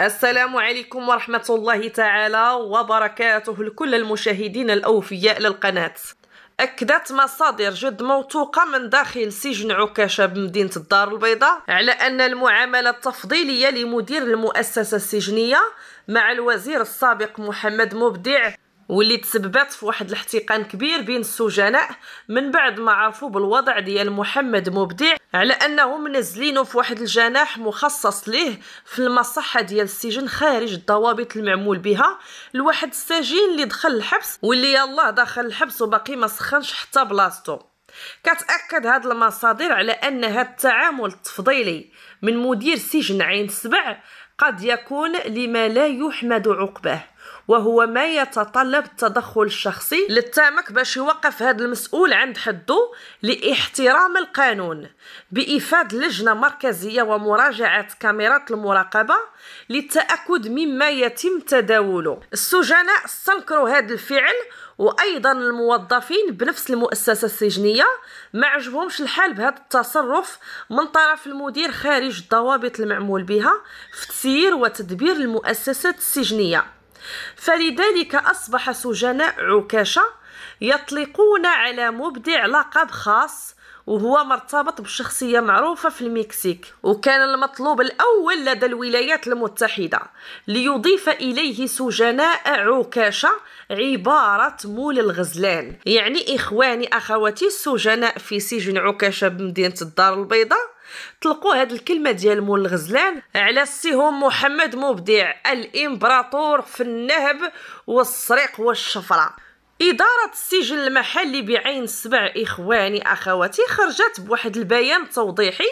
السلام عليكم ورحمة الله تعالى وبركاته لكل المشاهدين الأوفياء للقناة أكدت مصادر جد موثوقة من داخل سجن عكاشة بمدينة الدار البيضاء على أن المعاملة التفضيلية لمدير المؤسسة السجنية مع الوزير السابق محمد مبدع واللي تسببت في واحد الاحتقان كبير بين السجناء من بعد ما عرفوا بالوضع ديال محمد مبدع على انهم منزلينه في واحد الجناح مخصص ليه في المصحه ديال السجن خارج الضوابط المعمول بها لواحد السجين اللي دخل الحبس واللي يالله دخل الحبس وباقي ما سخنش حتى بلاصتو كتاكد هاد المصادر على ان هاد التعامل التفضيلي من مدير سجن عين سبع قد يكون لما لا يحمد عقباه وهو ما يتطلب التدخل الشخصي للتامك باش يوقف هذا المسؤول عند حده لاحترام القانون بإفاد لجنة مركزية ومراجعة كاميرات المراقبة للتأكد مما يتم تداوله السجناء استنكروا هذا الفعل وايضا الموظفين بنفس المؤسسه السجنيه ما عجبهمش الحال بهذا التصرف من طرف المدير خارج الضوابط المعمول بها في تسيير وتدبير المؤسسات السجنيه فلذلك أصبح سجناء عكاشة يطلقون على مبدع لقب خاص وهو مرتبط بشخصية معروفة في المكسيك وكان المطلوب الأول لدى الولايات المتحدة ليضيف إليه سجناء عكاشة عبارة مول الغزلان يعني إخواني أخواتي السجناء في سجن عكاشة بمدينة الدار البيضاء طلقوا هاد الكلمه ديال مول الغزلان على السهم محمد مبدع الامبراطور في النهب والسرق والشفره إدارة السجن المحلي بعين سبع إخواني أخواتي خرجت بواحد البيان توضيحي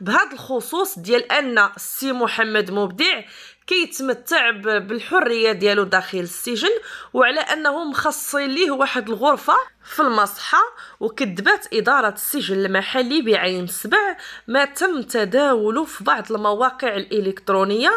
بهذا الخصوص ديال أن السي محمد مبدع كيتمتع بالحريه ديالو داخل السجن وعلى انه مخصصين ليه واحد الغرفه في المصحة وكذبت إدارة السجن المحلي بعين سبع ما تم تداوله في بعض المواقع الإلكترونية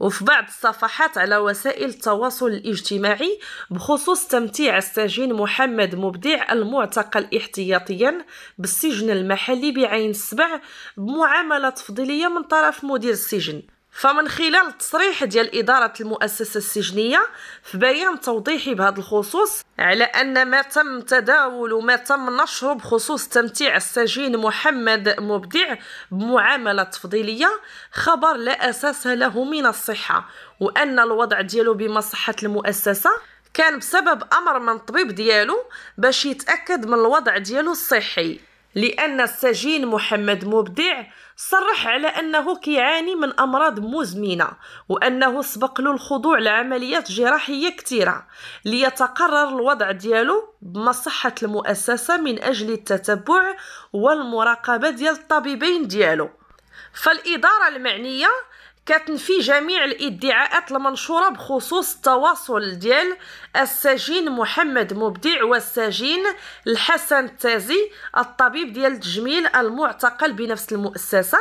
وفي بعض الصفحات على وسائل التواصل الاجتماعي بخصوص تمتيع السجين محمد مبدع المعتقل احتياطيا بالسجن المحلي بعين السبع بمعاملة تفضيلية من طرف مدير السجن فمن خلال تصريح ديال إدارة المؤسسة السجنية في بيان توضيحي بهذا الخصوص على أن ما تم تداول وما تم نشره بخصوص تمتيع السجين محمد مبدع بمعاملة تفضيلية خبر لا أساس له من الصحة وأن الوضع ديالو بمصحة المؤسسة كان بسبب أمر من الطبيب ديالو باش يتأكد من الوضع ديالو الصحي لأن السجين محمد مبدع صرح على أنه كيعاني من أمراض مزمنة وأنه سبق له الخضوع لعمليات جراحية كثيرة ليتقرر الوضع ديالو بمصحة المؤسسة من أجل التتبع والمراقبة ديال الطبيبين ديالو فالإدارة المعنية كتنفي جميع الادعاءات المنشوره بخصوص التواصل ديال السجين محمد مبدع والسجين الحسن التازي الطبيب ديال التجميل المعتقل بنفس المؤسسه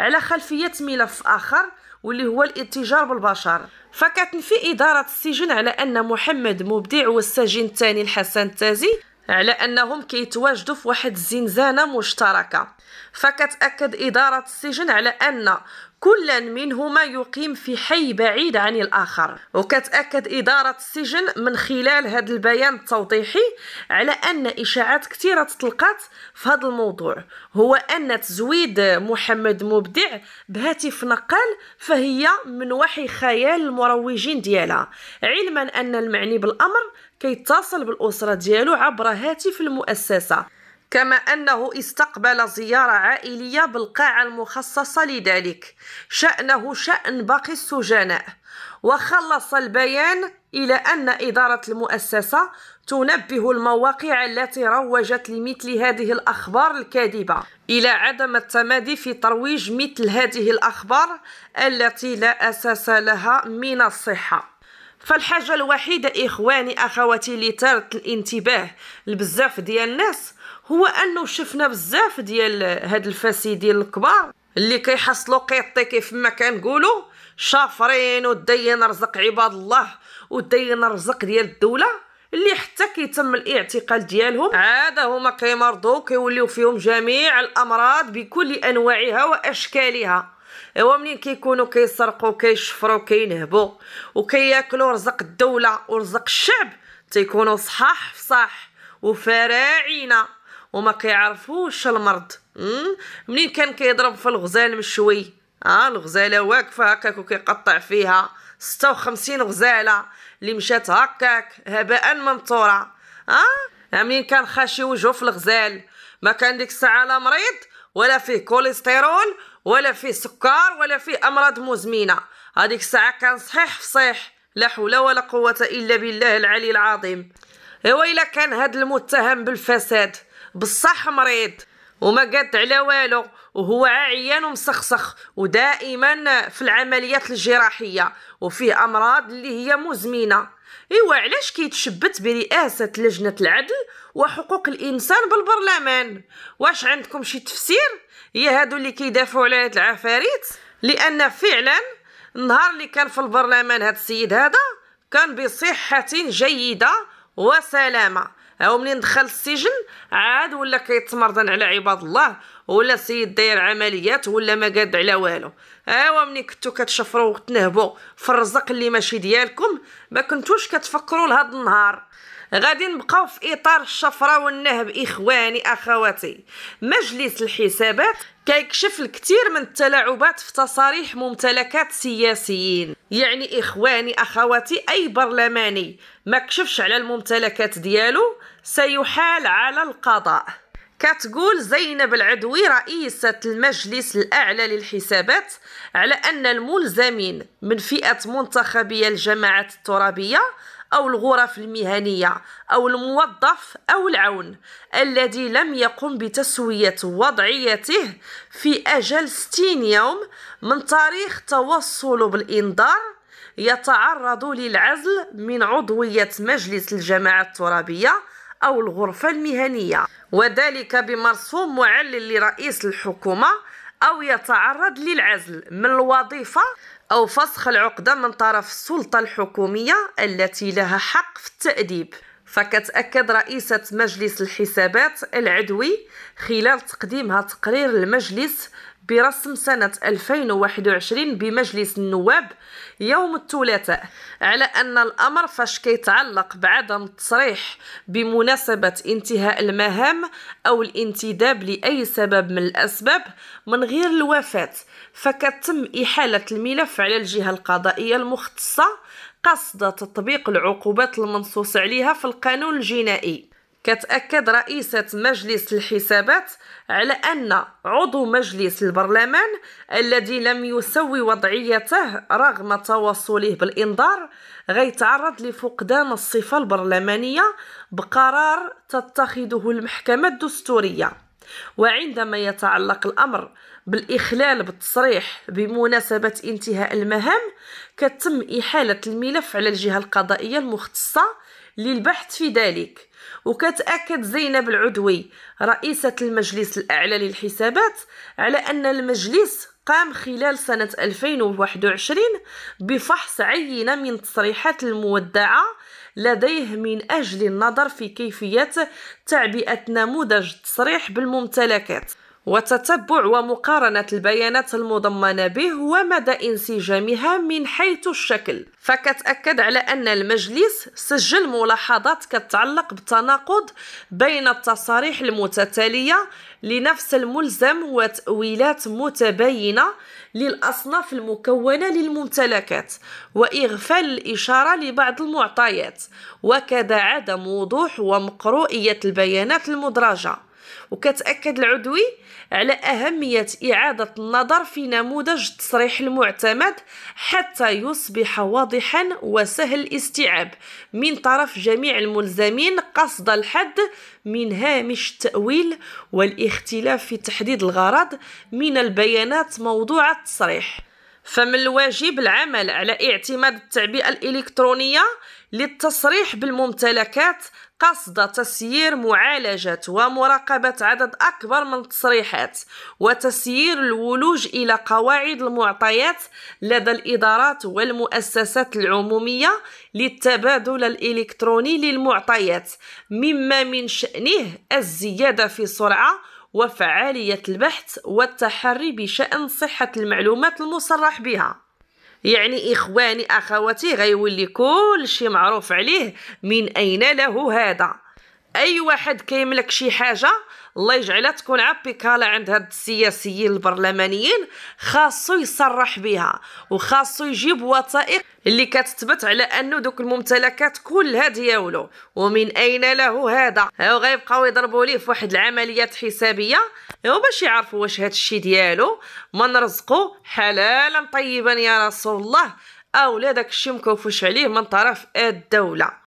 على خلفيه ملف اخر واللي هو الاتجار بالبشر فكتنفي اداره السجن على ان محمد مبدع والسجين الثاني الحسن التازي على انهم كيتواجدوا في واحد الزنزانه مشتركه فكتاكد اداره السجن على ان كلا منهما يقيم في حي بعيد عن الآخر وكتأكد إدارة السجن من خلال هذا البيان التوضيحي على أن إشاعات كثيرة تطلقات في هذا الموضوع هو أن تزويد محمد مبدع بهاتف نقال فهي من وحي خيال المروجين ديالها علما أن المعني بالأمر كيتصل بالأسرة ديالو عبر هاتف المؤسسة كما أنه استقبل زيارة عائلية بالقاعة المخصصة لذلك شأنه شأن باقي السجناء وخلص البيان إلى أن إدارة المؤسسة تنبه المواقع التي روجت لمثل هذه الأخبار الكاذبة إلى عدم التمادي في ترويج مثل هذه الأخبار التي لا أساس لها من الصحة فالحاجة الوحيدة إخواني أخواتي اللي تارت الانتباه لبزاف ديال الناس هو أنه شفنا بزاف ديال هاد الفاسدين الكبار اللي كيحصلوا قيطي كيف ما كنقولوا شافرين ودين رزق عباد الله ودين رزق ديال الدوله اللي حتى كيتم الاعتقال ديالهم عاد هما كيمرضوا كيوليو فيهم جميع الامراض بكل انواعها واشكالها ايوا منين كيكونوا كيسرقوا كيشفروا كينهبوا وكياكلوا رزق الدوله ورزق الشعب تيكونوا صحاح فصاح وفراعنه وما كيعرفوش المرض منين كان كيضرب في الغزال مشوي ها آه الغزاله واقفه هكاك وكيقطع فيها 56 غزاله اللي مشات هكاك هباء ممطوره ها آه؟ منين كان خاشي وجهه في الغزال ما كان ديك الساعه لا مريض ولا فيه كوليسترول ولا فيه سكر ولا فيه امراض مزمنه هذيك الساعه كان صحيح فصيح لا حول ولا قوه الا بالله العلي العظيم ايوا الا كان هاد المتهم بالفساد بصح مريض وما قد على والو وهو عيان ومسخسخ ودائما في العمليات الجراحيه وفيه امراض اللي هي مزمنه ايوا علاش كيتشبت برئاسه لجنه العدل وحقوق الانسان بالبرلمان واش عندكم شي تفسير يا هادو اللي كيدافعوا على هاد العفاريت لان فعلا النهار اللي كان في البرلمان هاد السيد هذا كان بصحه جيده وسلامه هاو منين دخل السجن عاد ولا كيتمرضن على عباد الله ولا السيد داير عمليات ولا ما قاد على والو ايوا ملي كنتو كتشفروا وتنهبوا في الرزق اللي ماشي ديالكم ما كنتوش كتفكروا لهاد النهار غادي نبقاو في اطار الشفره والنهب اخواني اخواتي مجلس الحسابات كيكشف الكثير من التلاعبات في تصاريح ممتلكات سياسيين يعني اخواني اخواتي اي برلماني ما كشفش على الممتلكات ديالو سيحال على القضاء كتقول زينب العدوي رئيسة المجلس الأعلى للحسابات على أن الملزمين من فئة منتخبية الجماعات الترابية أو الغرف المهنية أو الموظف أو العون الذي لم يقم بتسوية وضعيته في أجل 60 يوم من تاريخ توصله بالإنذار يتعرض للعزل من عضوية مجلس الجماعة الترابية أو الغرفة المهنية وذلك بمرسوم معلل لرئيس الحكومة أو يتعرض للعزل من الوظيفة أو فسخ العقدة من طرف السلطة الحكومية التي لها حق في التأديب فكتأكد رئيسة مجلس الحسابات العدوي خلال تقديمها تقرير المجلس برسم سنة 2021 بمجلس النواب يوم الثلاثاء على أن الأمر فاش كيتعلق بعدم التصريح بمناسبة انتهاء المهام أو الانتداب لأي سبب من الأسباب من غير الوفاة فكتم إحالة الملف على الجهة القضائية المختصة قصد تطبيق العقوبات المنصوص عليها في القانون الجنائي كتأكد رئيسة مجلس الحسابات على أن عضو مجلس البرلمان الذي لم يسوي وضعيته رغم تواصله بالإنذار غيتعرض لفقدان الصفة البرلمانية بقرار تتخذه المحكمة الدستورية وعندما يتعلق الأمر بالإخلال بالتصريح بمناسبة انتهاء المهام كتم إحالة الملف على الجهة القضائية المختصة للبحث في ذلك وكتأكد زينب العدوي رئيسة المجلس الأعلى للحسابات على أن المجلس قام خلال سنة 2021 بفحص عينة من تصريحات المودعة لديه من أجل النظر في كيفية تعبئة نموذج التصريح بالممتلكات وتتبع ومقارنة البيانات المضمنة به ومدى انسجامها من حيث الشكل فكتأكد على أن المجلس سجل ملاحظات كتعلق بالتناقض بين التصاريح المتتالية لنفس الملزم وتأويلات متباينة للأصناف المكونة للممتلكات وإغفال الإشارة لبعض المعطيات وكذا عدم وضوح ومقروئية البيانات المدرجة وكتأكد العضوي على أهمية إعادة النظر في نموذج التصريح المعتمد حتى يصبح واضحا وسهل الاستيعاب من طرف جميع الملزمين قصد الحد من هامش التأويل والاختلاف في تحديد الغرض من البيانات موضوع التصريح فمن الواجب العمل على اعتماد التعبئة الإلكترونية للتصريح بالممتلكات قصد تسيير معالجة ومراقبة عدد أكبر من التصريحات وتسيير الولوج إلى قواعد المعطيات لدى الإدارات والمؤسسات العمومية للتبادل الإلكتروني للمعطيات مما من شأنه الزيادة في سرعة وفعالية البحث والتحري بشأن صحة المعلومات المصرح بها يعني إخواني أخواتي غيولي كل شيء معروف عليه من أين له هذا اي واحد كيملك شي حاجه الله يجعلها تكون عبيكالا عند هاد السياسيين البرلمانيين خاصو يصرح بها وخاصو يجيب وثائق اللي كتثبت على انه دوك الممتلكات كلها ديالو ومن اين له هذا هاو غيبقاو يضربوا ليه في واحد العمليات حسابيه هو باش يعرفوا واش هاد الشيء ديالو ما نرزقو حلالا طيبا يا رسول الله او لا داك الشيء مكوفوش عليه من طرف الدوله